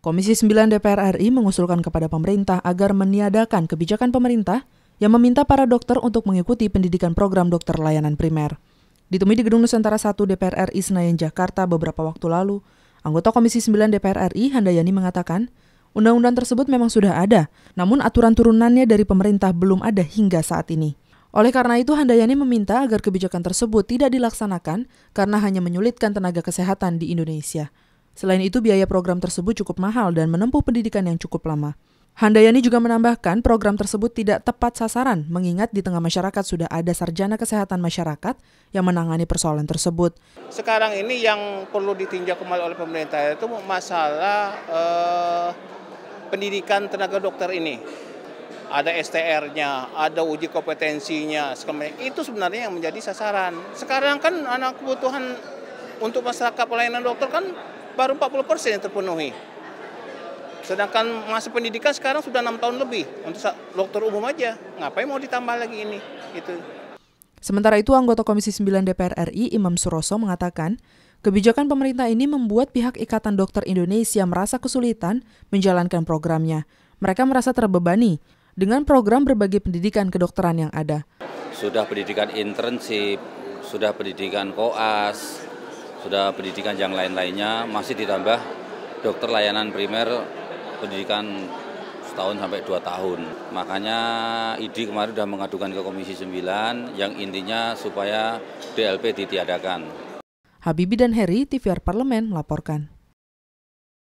Komisi 9 DPR RI mengusulkan kepada pemerintah agar meniadakan kebijakan pemerintah yang meminta para dokter untuk mengikuti pendidikan program dokter layanan primer. Ditemui di Gedung Nusantara 1 DPR RI Senayan Jakarta beberapa waktu lalu, anggota Komisi 9 DPR RI Handayani mengatakan, undang-undang tersebut memang sudah ada, namun aturan turunannya dari pemerintah belum ada hingga saat ini. Oleh karena itu, Handayani meminta agar kebijakan tersebut tidak dilaksanakan karena hanya menyulitkan tenaga kesehatan di Indonesia. Selain itu, biaya program tersebut cukup mahal dan menempuh pendidikan yang cukup lama. Handayani juga menambahkan program tersebut tidak tepat sasaran mengingat di tengah masyarakat sudah ada sarjana kesehatan masyarakat yang menangani persoalan tersebut. Sekarang ini yang perlu ditinjau kembali oleh pemerintah itu masalah eh, pendidikan tenaga dokter ini. Ada STR-nya, ada uji kompetensinya, segala Itu sebenarnya yang menjadi sasaran. Sekarang kan anak kebutuhan untuk masyarakat pelayanan dokter kan baru 40 persen yang terpenuhi. Sedangkan masa pendidikan sekarang sudah enam tahun lebih untuk dokter umum aja. Ngapain mau ditambah lagi ini? Itu. Sementara itu, anggota Komisi 9 DPR RI Imam Suroso mengatakan, kebijakan pemerintah ini membuat pihak Ikatan Dokter Indonesia merasa kesulitan menjalankan programnya. Mereka merasa terbebani dengan program berbagai pendidikan kedokteran yang ada. Sudah pendidikan internship, sudah pendidikan koas, sudah pendidikan yang lain-lainnya, masih ditambah dokter layanan primer pendidikan setahun sampai dua tahun. Makanya IDI kemarin sudah mengadukan ke Komisi 9 yang intinya supaya DLP ditiadakan. Habibi dan Heri, TVR Parlemen, laporkan.